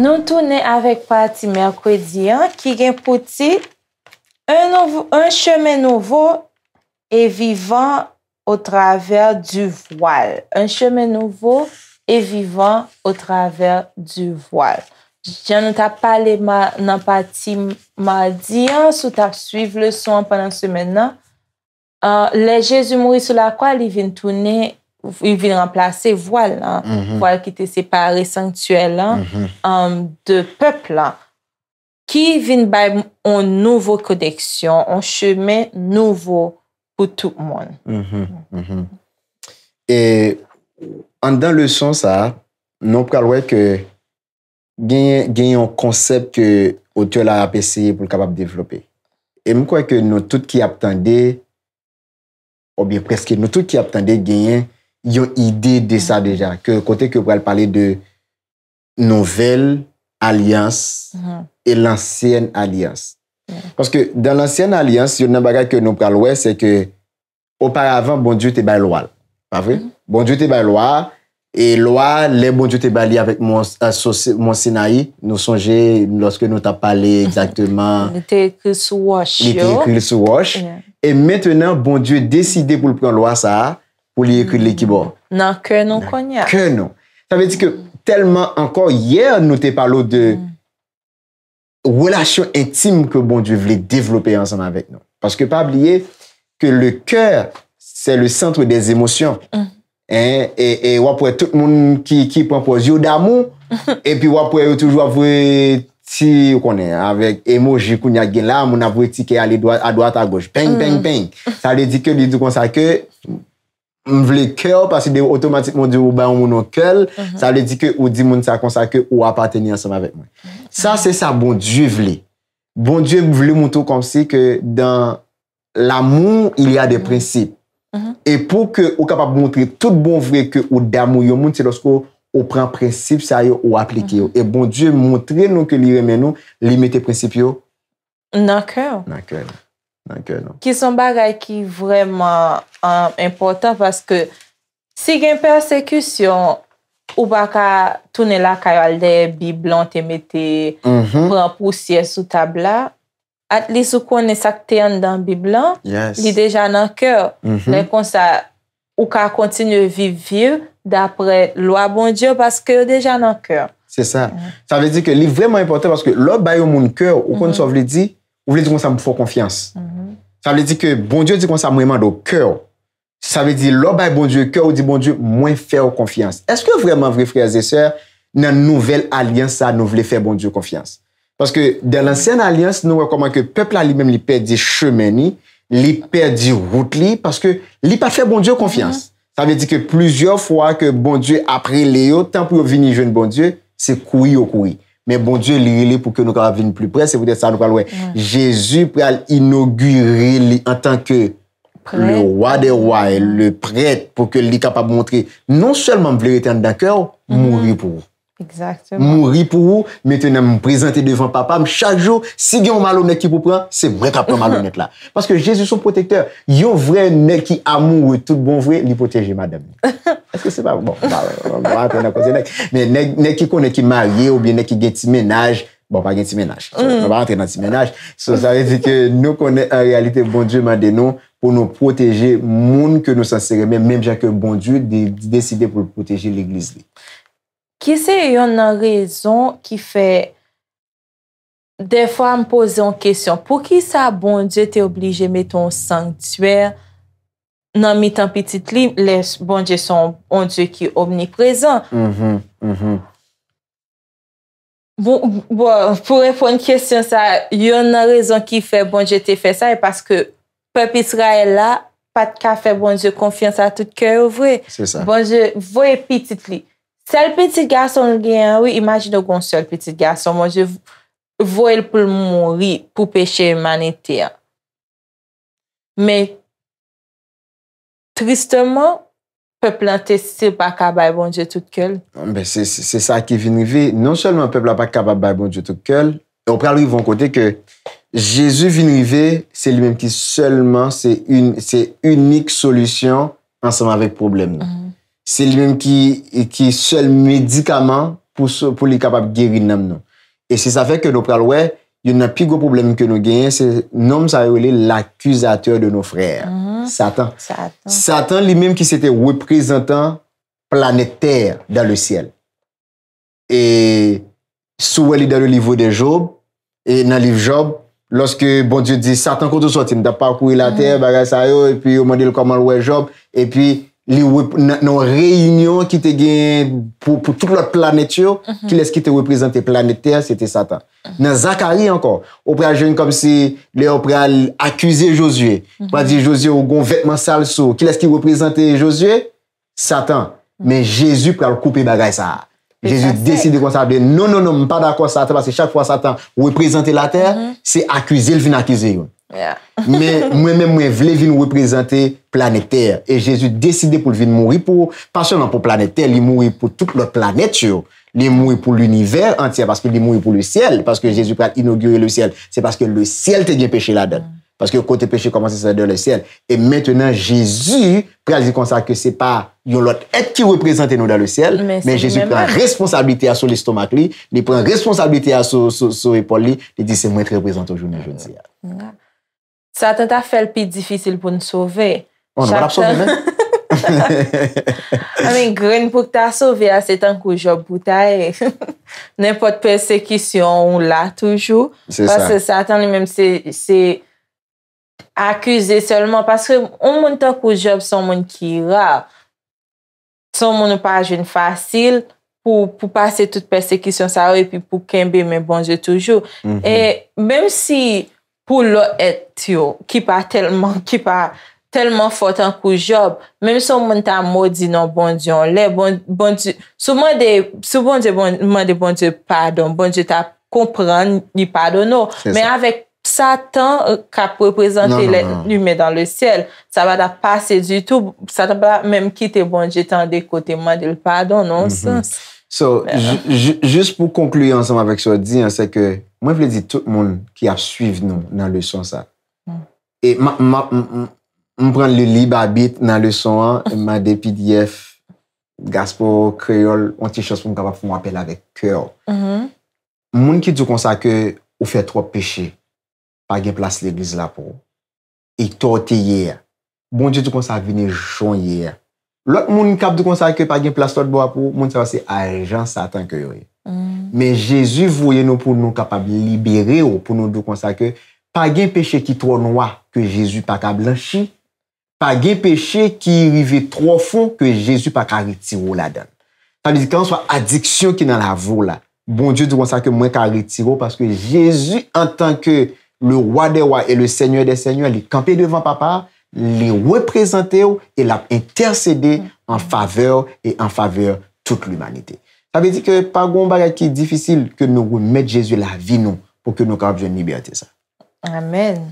Nou toune avèk pati mèrkwè diyan ki gen pouti. Un chèmè nouvo e vivan o travèr du voal. Un chèmè nouvo e vivan o travèr du voal. Jan nou ta pale nan pati mèrkwè diyan sou ta suiv le son panan semen nan. Euh, le jèzu moui sou la kwa li vin toune an. vin remplase voal, mm-hmm. voal ki te separe sanktuel mm-hmm. um, de pepl ki vin bay an nouvo kodeksyon, an chemen nouvo pou tout moun. Mm-hmm. Et an dan le son sa, nou pralwe ke genyen yon konsept ke otyo la apeseye pou l kapab devlope. E m kwa ke nou tout ki aptande, ou bi preske, nou tout ki aptande genyen yon ide de sa deja, kote ke pral pale de nouvel alians mhm. e lansyen alians. Paske, dan lansyen alians, yon nan bagay ke nou pral wè, se ke, oparavan, bon diyo te bè lwa. Pa vre? Bon diyo te bè lwa, e lwa, le bon diyo te bè li avèk monsenayi, nou sonje, loske nou ta pale, ekzakteman, ne te eke sou wòsh yo, ne te eke sou wòsh, e metenan, bon diyo deside pou lpran lwa sa a, ou liye kou de li kibou. Nan kè non kon ya. Nan kè non. Ta ve ti ke, telman ankon, yè an nou te palo de, wèlasyon hmm. intime, ke bon di vle developè anseman vek nou. Paske pa abliye, ke le kè, se le sentre de zèmousyon. Hmm. E, e wapwe, tout moun ki ponpò, zi ou damou, e pi wapwe, ou toujou avwè, ti ou konè, avwè, emoji kon ya gen la, moun avwè ti ke alè doat a goj, penk, penk, hmm. penk. Sa le di kè, di tou kon sa kè, moun, M vle kèl, pasi de ou otomatikman di ou bayan moun an kèl, mhm. sa le di ke ou di moun sa konsa ke ou apateni an som avèk mwen. Sa mhm. se sa bon djè vle. Bon djè vle moun tou kom si ke dan l'amoun il y a mhm. de prinsip. E pou ke ou kapap moun tri tout bon vle ke ou damou yon moun, se losko ou pran prinsip sa yo ou aplike yo. E bon djè moun tri nou ke li remen nou, li mète prinsip yo. Nan kèl. Nan kèl. Non. Ki son bagay ki vreman um, important paske si gen persekusyon ou baka toune la kayo al de bi blan te mette mhm. pran pousye sou tabla at li sou kon ne sakte an dan bi blan li deja nan keur mhm. ou ka kontinu viv dapre lwa bon diyo paske yo deja nan keur Sa mhm. ve di ke li vreman important paske lo bayo moun keur ou kon sou vle di ou vle di kon sa mou fwa konfians Sa vè di ke bondye di kon sa mwen mande o kèw. Sa vè di lò bay bondye o kèw ou di bondye mwen fè o konfians. Eske vreman vre frèzè sèr nan nouvel alians sa nou vle fè bondye o konfians? Paske dan lansèn alians nou rekoman ke pepla li mèm li pèdi chèmeni, li pèdi wout li, paske li pa fè bondye o konfians. Sa mm-hmm. vè di ke plüzyò fwa ke bondye apre leyo tan pou yo vini joun bondye, se koui yo koui. Men bon diyo li li pou ke nou ka la vin plu pres, se vou de sa nou ka lwen. Jezu pre al inoguri li an tanke le wade wade, le prete pou ke li kapab montre. Non selman vle reten da kèw, mm-hmm. moun ri pou. moun ri pou ou, mwen tenen moun prezante devan papa, mwen chak jo, si gen yon malounet ki pou pran, se mwen trape malounet la. Paske Jezus sou protekteur, yo vre nè ki amou ou tout bon vre, li proteje madame. Eske se pa, bon, mwen akon se nèk, mwen nè ki kon nè ki marye, ou bè nè ki gen ti menaj, bon pa gen mm. ti menaj, mwen pa rentre nan ti menaj, sou zare di ke nou konen, an realite bon dieu madenon, pou nou proteje moun ke nou san seremen, mèm jake bon dieu, di deside pou proteje l'iglise Ki se yon nan rezon ki fe defwa mpoze yon kesyon? Po ki sa bon dje te oblije meton sanktuer nan mitan pitit li, les bon dje son bon dje ki omniprezen? Mm-hmm, mm-hmm. Bo, bo, pou repon kyesyon sa, yon nan rezon ki fe bon dje te fe sa e paske pep Israel la, pat ka fe bon dje konfyan sa tout kye ou vwe. C'est sa. Bon dje vwe pitit li. Sel peti gason gen, imagino kon sel peti gason, mwen je vo el pou moun ri, pou peche emanite. Men, tristeman, peple an tesi pa kabab mwen je tout kel. Se sa ki vin rive, non selman peple an pa kabab mwen je tout kel, opre al rivon kote ke jesu vin rive, se li men ki selman se unik solusyon ansama vek problem mm. nou. se li menm ki sel medikaman pou li kapap geri nanm nan. E se sa fek ke nou pralwe, yon nan pi go problem ke nou genyen, se nanm sa yon li l'akuzateur de non. nou freyre. Mhm. Satan. Satan li menm ki se te weprezentan planeter dan le siel. E sou weli dan le livou de Job, nan liv Job, loske bon diou di Satan koto sotim, da parkoui la mhm. ter, bagay sa yo, epi yon man dil koman wè Job, epi nan reyunyon ki te gen pou tout lòt planet yo, mhm. ki lè skite reprezentè planetè, se te satan. Mhm. Nan zakayi ankon, ou prejèn kom si, lè ou prejèl akuse Josué, mwen mhm. di Josué ou gon vetman salso, ki lè skite reprezentè Josué, satan. Men Jezou prejèl koupè bagay sa. Jezou desi de kontabè, non, non, non, mwen pa dakon satan, parce chak fwa satan reprezentè la terre, se akuse l vina akuse yon. mwen mwen mwen vle vin reprezenter planeter e jesu deside pou vin mori pou pasonan pou planeter, li mori pou tout le planet yo, li mori pou l'univers antya, paske li mori pou le siel paske jesu pran inogure le siel, se paske le siel te djen peche la den, paske kote peche koman se sa den le siel, e mwen tenan jesu pran zi konsa ke se pa yon lot et ki reprezenten nou da le siel, men jesu pran responsabilite a sou l'istomak li, li pran responsabilite a sou epol li li di se mwen reprezento jouni joun si ya mwen sa tan ta fel pi difisil pou oh, nou sove. Ou nan wap sove men? A men, gren pou ta sove, a se tan kou job pou ta e. Nen pou te persekisyon ou la toujou. Se sa tan li men, se akuse solman. Paske, ou moun tan kou job, son moun ki ra. Son moun ou pa jen fasil pou pase tout persekisyon sa ou e pi pou kembe men bonje toujou. Mhm. E menm si... pou lò et yo, ki pa telman, ki pa telman fot an kou job, mèm son mèm ta mò di nan bon diyon lè, bon diyon, sou mèm de, sou mèm de mèm de bon diyon padon, bon diyon ta kompran ni padon nou, mèm avèk sa tan ka pwè prezante lè lume dan le sèl, sa va da pase di tout, sa va mèm kite bon diyon tan de kote mèm de l'pardon, non mm-hmm. sèns. So, jous pou konkluye ansèm avèk so di, an sè ke Mwen vle di tout moun ki ap suiv nou nan le son sa. Hmm. E mwen pren li li ba bit nan le son an, mwen de PDF, Gaspol, Kreyol, an ti chans pou m kapap foun wapel avek kèl. Mm-hmm. Moun ki dò konsa ke ou fè tro peche pa gen plas l'eglise la pou. E to te ye. Bon di dò konsa vene joun ye. Lot moun kap dò konsa ke pa gen plas tol bo apou, moun se va se ajen satan kè yore. men mm. Jezu voye nou pou nou kapab libere ou pou nou dou konsake pa gen peche ki tro noa ke Jezu pa ka blanshi pa gen peche ki rive tro fon ke Jezu pa ka ritiro la den pa mi di kan sou adiksyon ki nan la vou la bon Dieu dou konsake mwen ka ritiro paske Jezu an tanke le wade wa e le seigneur de seigneur li kampe devan papa li we prezante ou e la intercede mm. en faveur e en faveur tout l'humanite Ta ve di ke pa goun baga ki e difisil ke nou goun mette Jezu la vi nou pou ke nou kap joun nibe ate sa. Amen.